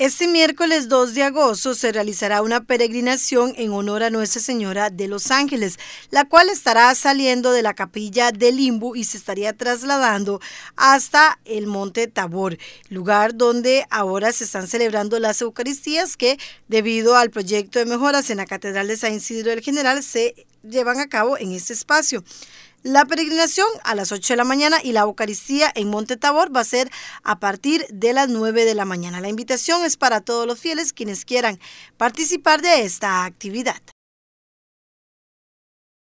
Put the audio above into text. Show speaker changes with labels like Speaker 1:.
Speaker 1: Este miércoles 2 de agosto se realizará una peregrinación en honor a Nuestra Señora de los Ángeles, la cual estará saliendo de la capilla del Limbu y se estaría trasladando hasta el Monte Tabor, lugar donde ahora se están celebrando las Eucaristías que, debido al proyecto de mejoras en la Catedral de San Isidro del General, se llevan a cabo en este espacio. La peregrinación a las 8 de la mañana y la Eucaristía en Monte Tabor va a ser a partir de las 9 de la mañana. La invitación es para todos los fieles quienes quieran participar de esta actividad.